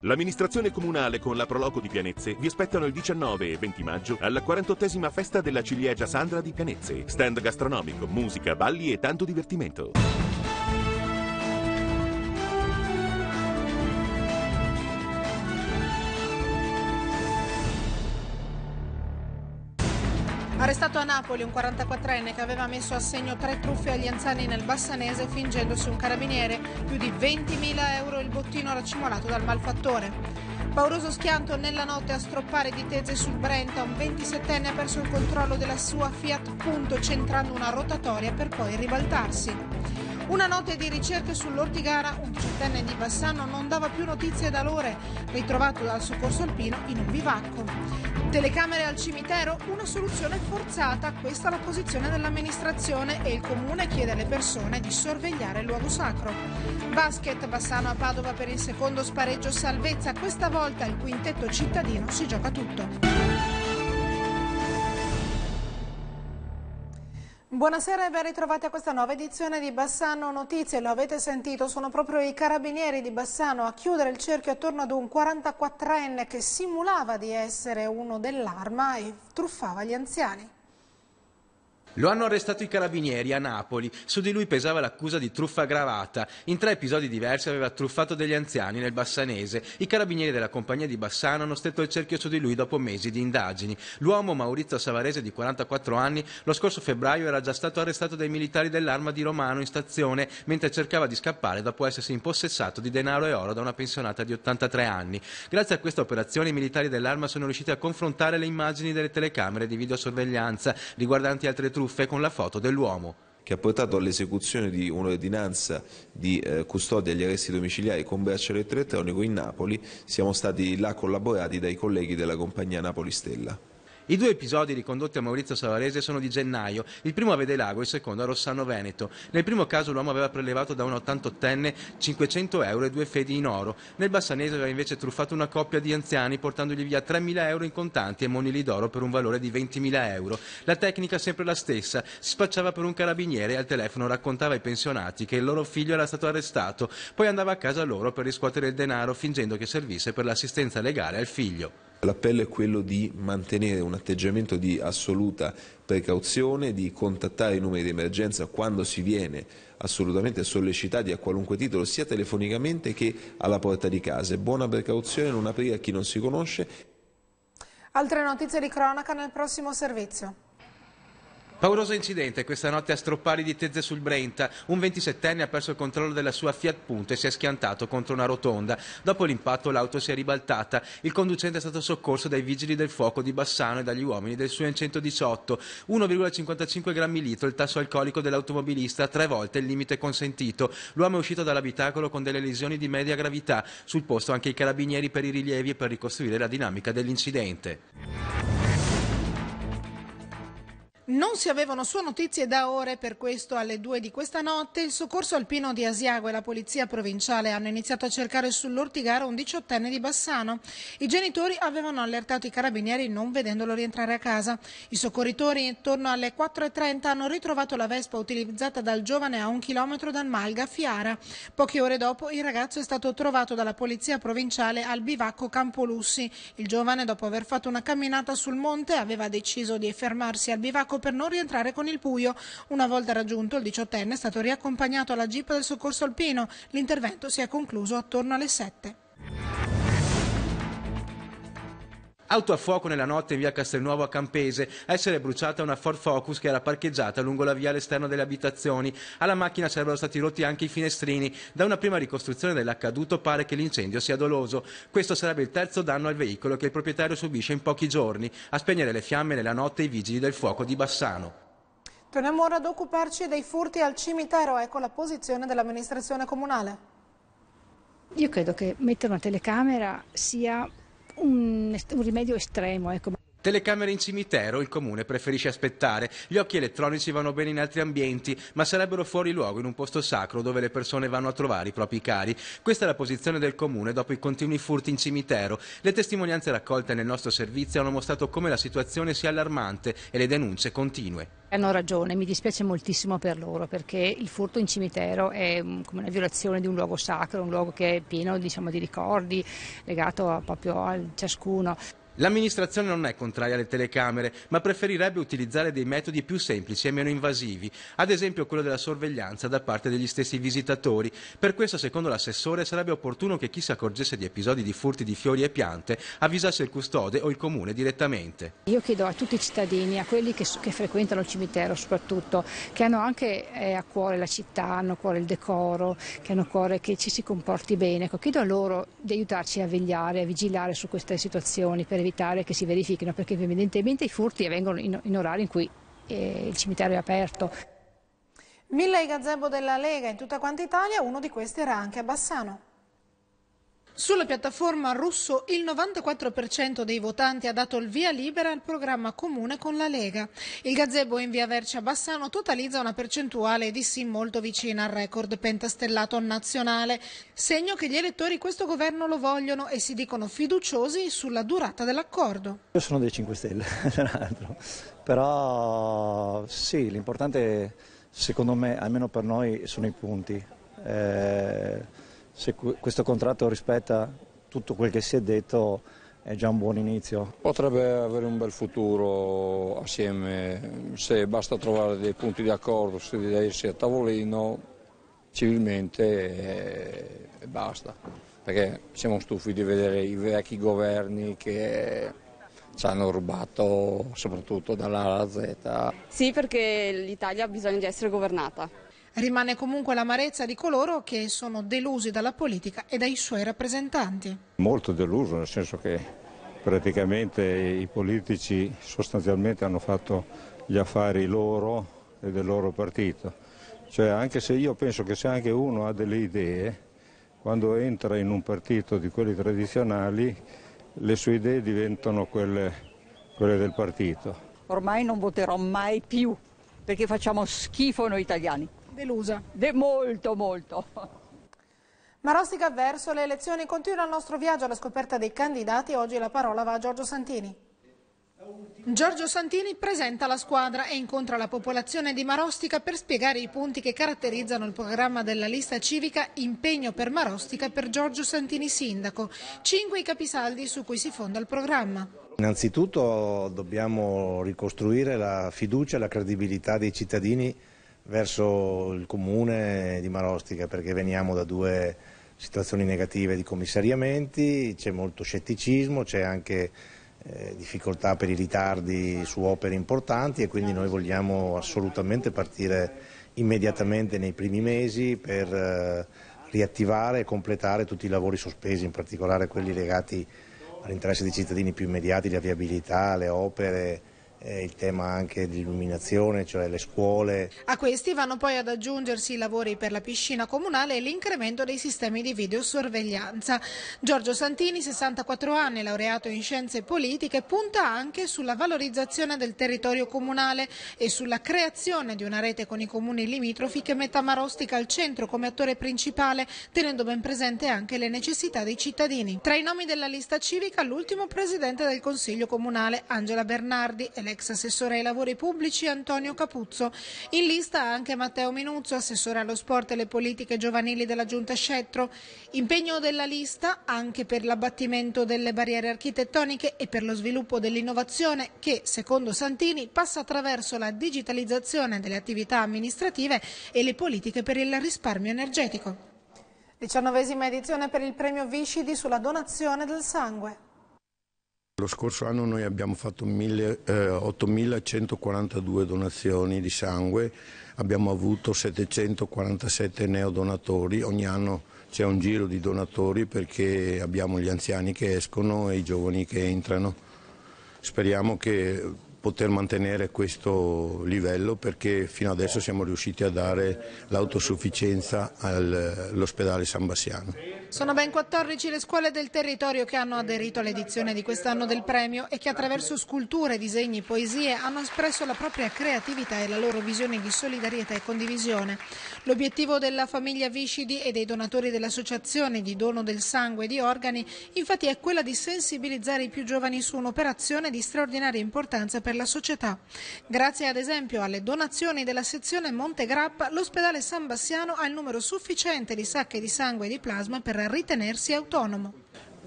L'amministrazione comunale con la Proloco di Pianezze vi aspettano il 19 e 20 maggio alla 48esima festa della ciliegia Sandra di Pianezze. Stand gastronomico, musica, balli e tanto divertimento. Arrestato a Napoli un 44enne che aveva messo a segno tre truffe agli anziani nel Bassanese fingendosi un carabiniere, più di 20.000 euro il bottino racimolato dal malfattore. Pauroso schianto nella notte a stroppare di tese sul Brenta, un 27enne ha perso il controllo della sua Fiat Punto centrando una rotatoria per poi ribaltarsi. Una nota di ricerche sull'ortigara, un diciottenne di Bassano non dava più notizie da lore, ritrovato dal soccorso alpino in un bivacco. Telecamere al cimitero, una soluzione forzata, questa è la posizione dell'amministrazione e il comune chiede alle persone di sorvegliare il luogo sacro. Basket, Bassano a Padova per il secondo spareggio salvezza, questa volta il quintetto cittadino si gioca tutto. Buonasera e ben ritrovati a questa nuova edizione di Bassano Notizie. Lo avete sentito, sono proprio i carabinieri di Bassano a chiudere il cerchio attorno ad un 44enne che simulava di essere uno dell'arma e truffava gli anziani. Lo hanno arrestato i carabinieri a Napoli. Su di lui pesava l'accusa di truffa aggravata. In tre episodi diversi aveva truffato degli anziani nel Bassanese. I carabinieri della compagnia di Bassano hanno stretto il cerchio su di lui dopo mesi di indagini. L'uomo Maurizio Savarese di 44 anni lo scorso febbraio era già stato arrestato dai militari dell'arma di Romano in stazione mentre cercava di scappare dopo essersi impossessato di denaro e oro da una pensionata di 83 anni. Grazie a questa operazione i militari dell'arma sono riusciti a confrontare le immagini delle telecamere di videosorveglianza riguardanti altre truffe truffe con la foto dell'uomo che ha portato all'esecuzione di un'ordinanza di eh, custodia agli arresti domiciliari con braccio elettronico in Napoli. Siamo stati là collaborati dai colleghi della compagnia Napoli Stella. I due episodi ricondotti a Maurizio Savarese sono di gennaio, il primo a Vedelago e il secondo a Rossano Veneto. Nel primo caso l'uomo aveva prelevato da un 88enne 500 euro e due fedi in oro. Nel bassanese aveva invece truffato una coppia di anziani portandogli via 3.000 euro in contanti e monili d'oro per un valore di 20.000 euro. La tecnica sempre la stessa, si spacciava per un carabiniere e al telefono raccontava ai pensionati che il loro figlio era stato arrestato, poi andava a casa loro per riscuotere il denaro fingendo che servisse per l'assistenza legale al figlio. L'appello è quello di mantenere un atteggiamento di assoluta precauzione, di contattare i numeri di emergenza quando si viene assolutamente sollecitati a qualunque titolo, sia telefonicamente che alla porta di casa. È buona precauzione non aprire a chi non si conosce. Altre notizie di cronaca nel prossimo servizio. Pauroso incidente questa notte a Stroppari di Tezze sul Brenta. Un 27enne ha perso il controllo della sua Fiat Punto e si è schiantato contro una rotonda. Dopo l'impatto l'auto si è ribaltata. Il conducente è stato soccorso dai vigili del fuoco di Bassano e dagli uomini del Suen 118. 1,55 grammi litro il tasso alcolico dell'automobilista, tre volte il limite consentito. L'uomo è uscito dall'abitacolo con delle lesioni di media gravità. Sul posto anche i carabinieri per i rilievi e per ricostruire la dinamica dell'incidente. Non si avevano sue notizie da ore, per questo alle due di questa notte il soccorso alpino di Asiago e la polizia provinciale hanno iniziato a cercare sull'ortigaro un diciottenne di Bassano. I genitori avevano allertato i carabinieri non vedendolo rientrare a casa. I soccorritori intorno alle 4.30 hanno ritrovato la vespa utilizzata dal giovane a un chilometro dal Malga, Fiara. Poche ore dopo il ragazzo è stato trovato dalla polizia provinciale al bivacco Campolussi. Il giovane, dopo aver fatto una camminata sul monte, aveva deciso di fermarsi al bivacco parco per non rientrare con il buio. Una volta raggiunto, il diciottenne è stato riaccompagnato alla jeep del soccorso alpino. L'intervento si è concluso attorno alle 7. auto a fuoco nella notte in via Castelnuovo a Campese, a essere bruciata una Ford Focus che era parcheggiata lungo la via all'esterno delle abitazioni. Alla macchina sarebbero stati rotti anche i finestrini. Da una prima ricostruzione dell'accaduto pare che l'incendio sia doloso. Questo sarebbe il terzo danno al veicolo che il proprietario subisce in pochi giorni. A spegnere le fiamme nella notte i vigili del fuoco di Bassano. Torniamo ora ad occuparci dei furti al cimitero. Ecco la posizione dell'amministrazione comunale. Io credo che mettere una telecamera sia un, un rimedio estremo. Ecco. Telecamere in cimitero, il comune preferisce aspettare. Gli occhi elettronici vanno bene in altri ambienti, ma sarebbero fuori luogo in un posto sacro dove le persone vanno a trovare i propri cari. Questa è la posizione del comune dopo i continui furti in cimitero. Le testimonianze raccolte nel nostro servizio hanno mostrato come la situazione sia allarmante e le denunce continue. Hanno ragione, mi dispiace moltissimo per loro perché il furto in cimitero è mm, come una violazione di un luogo sacro, un luogo che è pieno diciamo, di ricordi legato proprio a ciascuno. L'amministrazione non è contraria alle telecamere, ma preferirebbe utilizzare dei metodi più semplici e meno invasivi, ad esempio quello della sorveglianza da parte degli stessi visitatori. Per questo, secondo l'assessore, sarebbe opportuno che chi si accorgesse di episodi di furti di fiori e piante avvisasse il custode o il comune direttamente. Io chiedo a tutti i cittadini, a quelli che, che frequentano il cimitero soprattutto, che hanno anche eh, a cuore la città, hanno a cuore il decoro, che hanno a cuore che ci si comporti bene, ecco, chiedo a loro di aiutarci a vegliare, a vigilare su queste situazioni per evitare che si verifichino, perché evidentemente i furti avvengono in, in orari in cui eh, il cimitero è aperto. Mille i gazebo della Lega in tutta quanta Italia, uno di questi era anche a Bassano. Sulla piattaforma russo il 94% dei votanti ha dato il via libera al programma comune con la Lega. Il gazebo in via Vercia Bassano totalizza una percentuale di sì molto vicina al record pentastellato nazionale, segno che gli elettori questo governo lo vogliono e si dicono fiduciosi sulla durata dell'accordo. Io sono dei 5 Stelle, tra l'altro, però sì, l'importante secondo me, almeno per noi, sono i punti. Eh se questo contratto rispetta tutto quel che si è detto è già un buon inizio. Potrebbe avere un bel futuro assieme se basta trovare dei punti di accordo, sedersi a tavolino civilmente eh, e basta, perché siamo stufi di vedere i vecchi governi che ci hanno rubato soprattutto dalla alla Z. Sì, perché l'Italia ha bisogno di essere governata. Rimane comunque l'amarezza di coloro che sono delusi dalla politica e dai suoi rappresentanti. Molto deluso, nel senso che praticamente i politici sostanzialmente hanno fatto gli affari loro e del loro partito. Cioè anche se io penso che se anche uno ha delle idee, quando entra in un partito di quelli tradizionali, le sue idee diventano quelle, quelle del partito. Ormai non voterò mai più perché facciamo schifo noi italiani delusa. De molto, molto. Marostica verso le elezioni continua il nostro viaggio alla scoperta dei candidati. Oggi la parola va a Giorgio Santini. Giorgio Santini presenta la squadra e incontra la popolazione di Marostica per spiegare i punti che caratterizzano il programma della lista civica Impegno per Marostica per Giorgio Santini Sindaco. Cinque i capisaldi su cui si fonda il programma. Innanzitutto dobbiamo ricostruire la fiducia e la credibilità dei cittadini verso il comune di Marostica perché veniamo da due situazioni negative di commissariamenti, c'è molto scetticismo, c'è anche eh, difficoltà per i ritardi su opere importanti e quindi noi vogliamo assolutamente partire immediatamente nei primi mesi per eh, riattivare e completare tutti i lavori sospesi, in particolare quelli legati all'interesse dei cittadini più immediati, la viabilità, le opere, il tema anche di illuminazione, cioè le scuole. A questi vanno poi ad aggiungersi i lavori per la piscina comunale e l'incremento dei sistemi di videosorveglianza. Giorgio Santini, 64 anni, laureato in scienze politiche, punta anche sulla valorizzazione del territorio comunale e sulla creazione di una rete con i comuni limitrofi che metta Marostica al centro come attore principale, tenendo ben presente anche le necessità dei cittadini. Tra i nomi della lista civica, l'ultimo presidente del Consiglio comunale, Angela Bernardi, eletto ex assessore ai lavori pubblici Antonio Capuzzo. In lista anche Matteo Minuzzo, assessore allo sport e alle politiche giovanili della Giunta Scettro. Impegno della lista anche per l'abbattimento delle barriere architettoniche e per lo sviluppo dell'innovazione che, secondo Santini, passa attraverso la digitalizzazione delle attività amministrative e le politiche per il risparmio energetico. Diciannovesima edizione per il premio Viscidi sulla donazione del sangue. Lo scorso anno noi abbiamo fatto 8.142 eh, donazioni di sangue, abbiamo avuto 747 neodonatori, ogni anno c'è un giro di donatori perché abbiamo gli anziani che escono e i giovani che entrano. Speriamo che poter mantenere questo livello perché fino adesso siamo riusciti a dare l'autosufficienza all'ospedale San Bassiano. Sono ben 14 le scuole del territorio che hanno aderito all'edizione di quest'anno del premio e che attraverso sculture, disegni, poesie hanno espresso la propria creatività e la loro visione di solidarietà e condivisione. L'obiettivo della famiglia Viscidi e dei donatori dell'associazione di dono del sangue e di organi infatti è quella di sensibilizzare i più giovani su un'operazione di straordinaria importanza per la società. Grazie ad esempio alle donazioni della sezione Monte Grappa, l'ospedale San Bassiano ha il numero sufficiente di sacche di sangue e di plasma per ritenersi autonomo.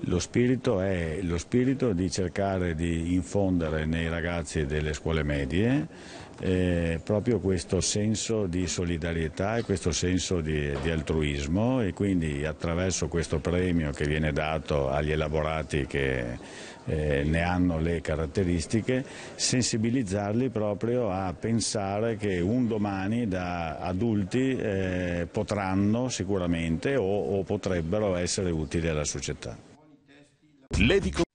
Lo spirito è lo spirito di cercare di infondere nei ragazzi delle scuole medie eh, proprio questo senso di solidarietà e questo senso di, di, altruismo e quindi attraverso questo premio che viene dato agli elaborati che eh, ne hanno le caratteristiche, sensibilizzarli proprio a pensare che un domani da adulti eh, potranno sicuramente o, o, potrebbero essere utili alla società.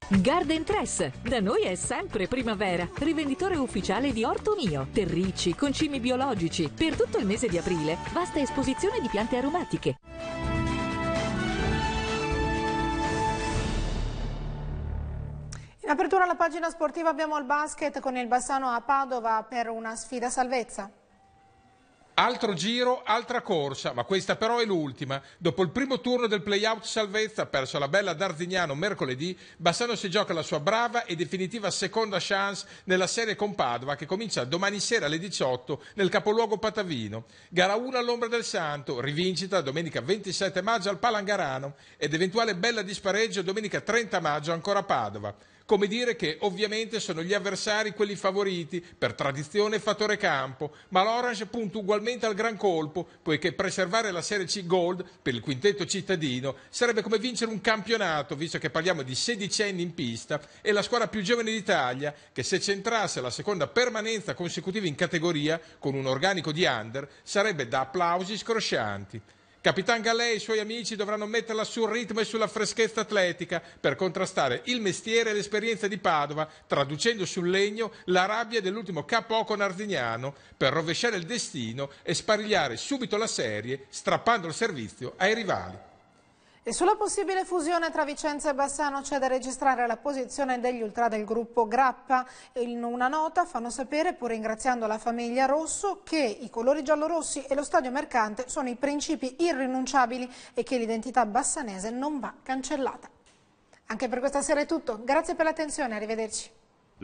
Garden Tress, da noi è sempre primavera. Rivenditore ufficiale di Orto Mio. Terricci, concimi biologici. Per tutto il mese di aprile, vasta esposizione di piante aromatiche. In apertura alla pagina sportiva abbiamo il basket con il Bassano a Padova per una sfida salvezza. Altro giro, altra corsa, ma questa però è l'ultima. Dopo il primo turno del playout salvezza perso alla bella Dardignano mercoledì, Bassano si gioca la sua brava e definitiva seconda chance nella serie con Padova che comincia domani sera alle 18 nel capoluogo Patavino. Gara 1 all'ombra del Santo, rivincita domenica 27 maggio al Palangarano ed eventuale bella dispareggio domenica 30 maggio ancora a Padova. Come dire che ovviamente sono gli avversari quelli favoriti, per tradizione e fattore campo, ma l'Orange punta ugualmente al gran colpo, poiché preservare la Serie C Gold per il quintetto cittadino sarebbe come vincere un campionato, visto che parliamo di sedicenni in pista, e la squadra più giovane d'Italia, che se centrasse la seconda permanenza consecutiva in categoria, con un organico di under, sarebbe da applausi scroscianti. Capitan Gallè e i suoi amici dovranno metterla sul ritmo e sulla freschezza atletica per contrastare il mestiere e l'esperienza di Padova, traducendo sul legno la rabbia dell'ultimo capo con Arzignano per rovesciare il destino e sparigliare subito la serie, strappando il servizio ai rivali. E sulla possibile fusione tra Vicenza e Bassano c'è da registrare la posizione degli ultra del gruppo Grappa. In una nota fanno sapere, pur ringraziando la famiglia Rosso, che i colori giallorossi e lo stadio mercante sono i principi irrinunciabili e che l'identità bassanese non va cancellata. Anche per questa sera è tutto. Grazie per l'attenzione, arrivederci.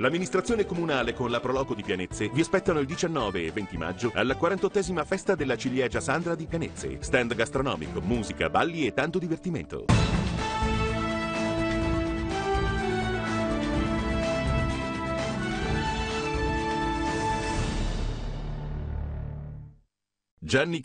L'amministrazione comunale con la Proloco di Pianezze vi aspettano il 19 e 20 maggio alla 48esima festa della ciliegia Sandra di Pianezze. Stand gastronomico, musica, balli e tanto divertimento. Gianni